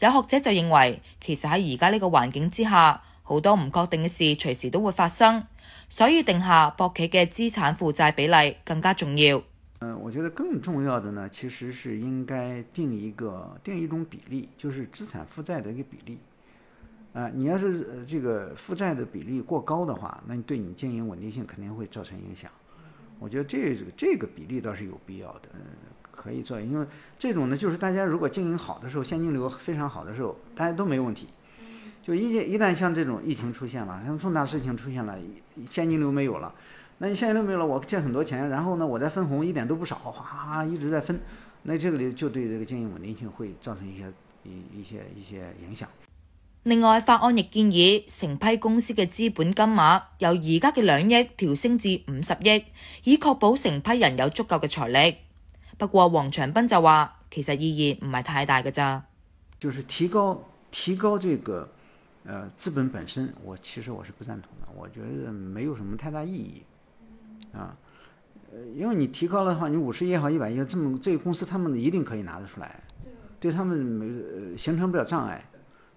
有学者就认为，其实喺而家呢个环境之下，好多唔确定嘅事随时都会发生，所以定下博企嘅资产负债比例更加重要。嗯，我觉得更重要的呢，其实是应该定一个定一种比例，就是资产负债的一个比例。啊，你要是这个负债的比例过高的话，那你对你经营稳定性肯定会造成影响。我觉得这这个比例倒是有必要的。嗯。可以做，因为这种呢，就是大家如果经营好的时候，现金流非常好的时候，大家都没问题。就一一旦像这种疫情出现了，像重大事情出现了，现金流没有了，那你现金流没有了，我借很多钱，然后呢，我再分红，一点都不少，哗一直在分，那这个里就对这个经营稳定性会造成一些一一些一些影响。另外，法案亦建议成批公司嘅资本金额由而家嘅两亿调升至五十亿，以确保成批人有足够嘅财力。不过王长斌就话，其实意义唔系太大嘅咋。就是提高提高这个，呃，资本本身，我其实我是不赞同的，我觉得没有什么太大意义，啊，因为你提高的话，你五十億或一百这么这个公司他们一定可以拿得出来，对他们没、呃、形成不了障碍，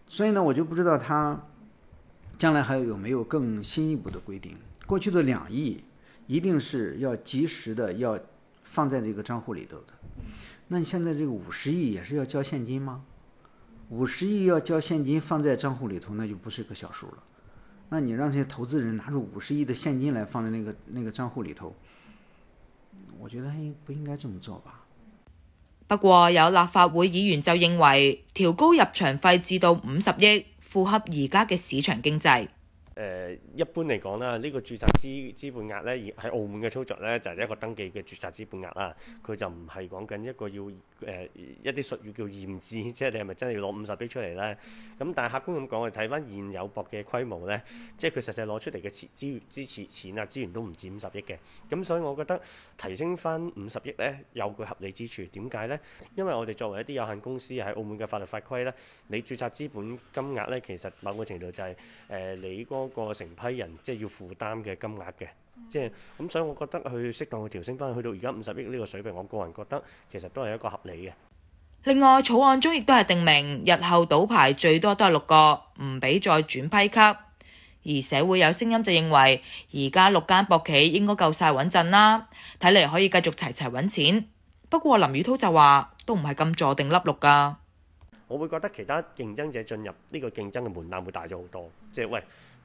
所以呢，我就不知道他将来还有没有更新一步的规定。过去的两亿，一定是要及时的要。放在这个账户里头的，那你现在这个五十亿也是要交现金吗？五十亿要交现金放在账户里头，那就不是个小数了。那你让这些投资人拿出五十亿的现金来放在那个那个账户里头，我觉得应不应该这么做吧？不过有立法会议员就认为，调高入场费至到五十亿，符合而家嘅市场经济。誒一般嚟講啦，呢個註冊資資本額咧，喺澳門嘅操作咧就係一個登記嘅註冊資本額啦。佢就唔係講緊一個要誒一啲術語叫驗資，即係你係咪真係要攞五十億出嚟咧？咁但係客觀咁講，我睇翻現有博嘅規模咧，即係佢實際攞出嚟嘅資資資錢啊，資源都唔止五十億嘅。咁所以我覺得提升翻五十億咧有佢合理之處。點解咧？因為我哋作為一啲有限公司喺澳門嘅法律法規咧，你註冊資本金額咧其實某個程度就係誒你嗰。個成批人即係要負擔嘅金額嘅，即係咁，所以我覺得佢適當去調升翻去到而家五十億呢個水平，我個人覺得其實都係一個合理嘅。另外草案中亦都係定明，日後賭牌最多都係六個，唔俾再轉批級。而社會有聲音就認為，而家六間博企應該夠晒穩陣啦，睇嚟可以繼續齊齊揾錢。不過林宇滔就話，都唔係咁坐定笠六噶。我會覺得其他競爭者進入呢個競爭嘅門檻會大咗好多，即係喂。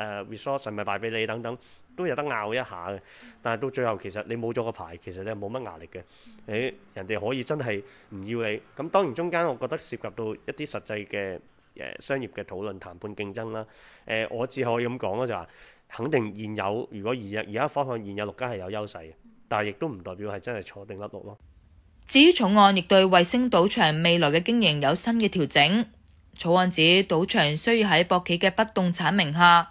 誒 resource 係咪賣俾你等等，都有得拗一下嘅。但係到最後，其實你冇咗個牌，其實你冇乜壓力嘅。誒人哋可以真係唔要你咁，當然中間我覺得涉及到一啲實際嘅誒商業嘅討論、談判、競爭啦。誒我只可以咁講啦，就話肯定現有，如果而而家方向現有六家係有優勢嘅，但係亦都唔代表係真係坐定笠落咯。至於草案亦對衛星賭場未來嘅經營有新嘅調整，草案指賭場需要喺博企嘅不動產名下。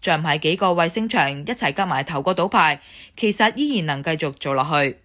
就唔係幾個衞星場一齊夾埋头個賭牌，其實依然能繼續做落去。